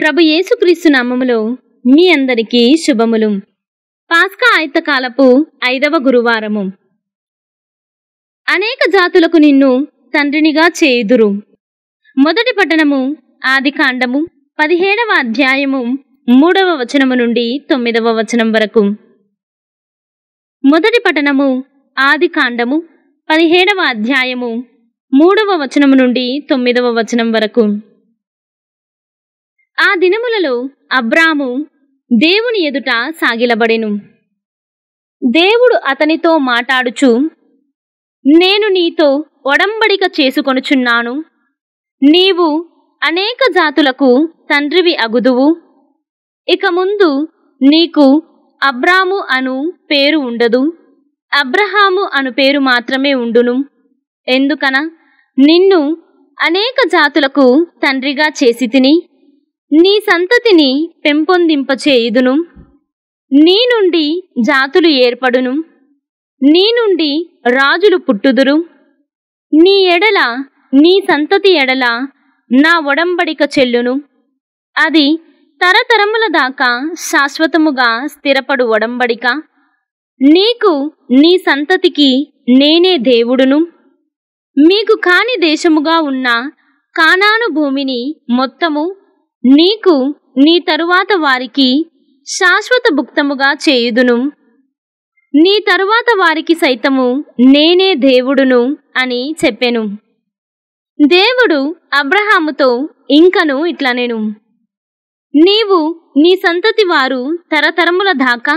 ప్రభు యేసుక్రీస్తు నామములో మీ అందరికీ శుభములు పాస్కా ఆయుతకాలపు ఐదవ గురువారము అనేక జాతులకు నిన్ను తండ్రినిగా చేయుదురు మొదటి పట్టణము ఆది కాండము పదిహేడవ అధ్యాయము మూడవ వచనము నుండి తొమ్మిదవ వచనం వరకు మొదటి పట్టణము ఆది కాండము పదిహేడవ అధ్యాయము మూడవ వచనము నుండి తొమ్మిదవ వచనం వరకు ఆ దినములలో అబ్రాము దేవుని ఎదుట సాగిలబడెను దేవుడు అతనితో మాట్లాడుచు నేను నీతో ఒడంబడిక చేసుకొనుచున్నాను నీవు అనేక జాతులకు తండ్రివి అగుదువు ఇక ముందు నీకు అబ్రాము అను పేరు ఉండదు అబ్రహాము అను పేరు మాత్రమే ఉండును ఎందుకన నిన్ను అనేక జాతులకు తండ్రిగా చేసి తిని నీ సంతతిని పెంపొందింపచేయుదును నీ నుండి జాతులు ఏర్పడును నీ నుండి రాజులు పుట్టుదురు నీ ఎడల నీ సంతతి ఎడల నా ఒడంబడిక చెల్లును అది తరతరముల దాకా శాశ్వతముగా స్థిరపడు ఒడంబడిక నీకు నీ సంతతికి నేనే దేవుడును మీకు కాని దేశముగా ఉన్న కానాను భూమిని మొత్తము నీకు నీ తరువాత వారికి శాశ్వత భుక్తముగా చేయుదును నీ తరువాత వారికి సైతము నేనే దేవుడును అని చెప్పెను దేవుడు అబ్రహాముతో ఇంకను ఇట్లనెను నీవు నీ సంతతి వారు తరతరముల దాకా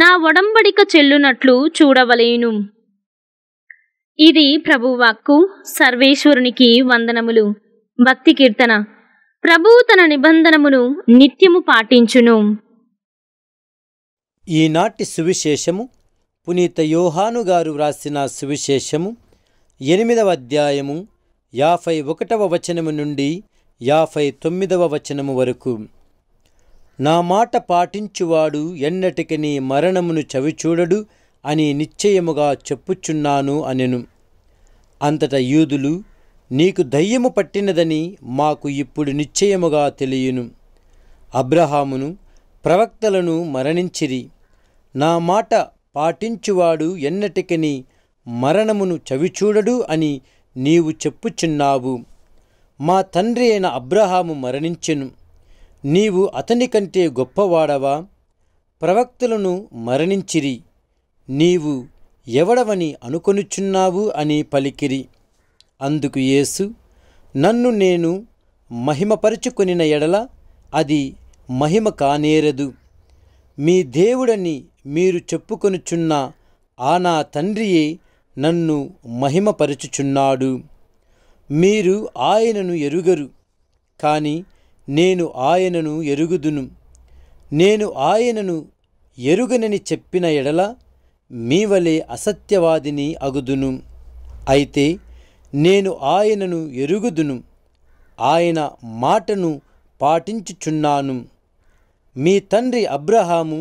నా ఒడంబడిక చెల్లునట్లు చూడవలేను ఇది ప్రభువాక్కు సర్వేశ్వరునికి వందనములు భక్తి కీర్తన ప్రభువు తన నిబంధనమును నిత్యము పాటించును ఈనాటి సువిశేషము పునీత యోహాను గారు వ్రాసిన సువిశేషము ఎనిమిదవ అధ్యాయము యాభై ఒకటవ వచనము నుండి యాభై తొమ్మిదవ వచనము వరకు నా మాట పాటించువాడు ఎన్నటికని మరణమును చవిచూడడు అని నిశ్చయముగా చెప్పుచున్నాను అనెను అంతట యూదులు నీకు దయ్యము పట్టినదని మాకు ఇప్పుడు నిశ్చయముగా తెలియను అబ్రహామును ప్రవక్తలను మరణించిరి నా మాట పాటించువాడు ఎన్నటికని మరణమును చవిచూడడు అని నీవు చెప్పుచున్నావు మా తండ్రి అయిన అబ్రహాము మరణించెను నీవు అతని కంటే గొప్పవాడవా ప్రవక్తలను మరణించిరి నీవు ఎవడవని అనుకొనుచున్నావు అని పలికిరి అందుకు యేసు నన్ను నేను మహిమపరుచుకొనిన ఎడల అది మహిమ కానేరదు మీ దేవుడని మీరు చెప్పుకొనుచున్న ఆ నా తండ్రియే నన్ను మహిమపరచుచున్నాడు మీరు ఆయనను ఎరుగరు కానీ నేను ఆయనను ఎరుగుదును నేను ఆయనను ఎరుగనని చెప్పిన ఎడల మీ వలె అసత్యవాదిని అగుదును అయితే నేను ఆయనను ఎరుగుదును ఆయన మాటను పాటించుచున్నాను మీ తండ్రి అబ్రహాము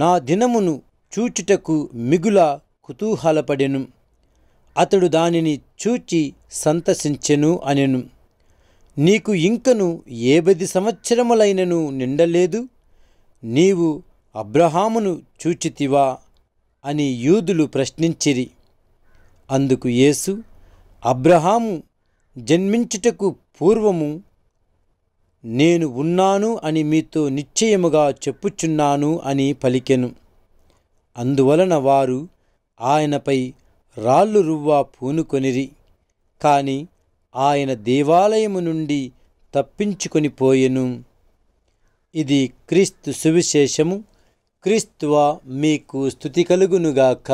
నా దినమును చూచుటకు మిగుల కుతూహలపడెను అతడు దానిని చూచి సంతసించెను అనెను నీకు ఇంకను ఏ పది సంవత్సరములైనను నిండలేదు నీవు అబ్రహామును చూచితివా అని యూదులు ప్రశ్నించిరి అందుకు యేసు అబ్రహాము జన్మించుటకు పూర్వము నేను ఉన్నాను అని మీతో నిశ్చయముగా చెప్పుచున్నాను అని పలికెను అందువలన వారు ఆయనపై రాళ్ళు రువ్వా పూనుకొనిరి కాని ఆయన దేవాలయము నుండి తప్పించుకొని పోయెను ఇది క్రీస్తు సువిశేషము క్రీస్తువా మీకు స్థుతి కలుగునుగాక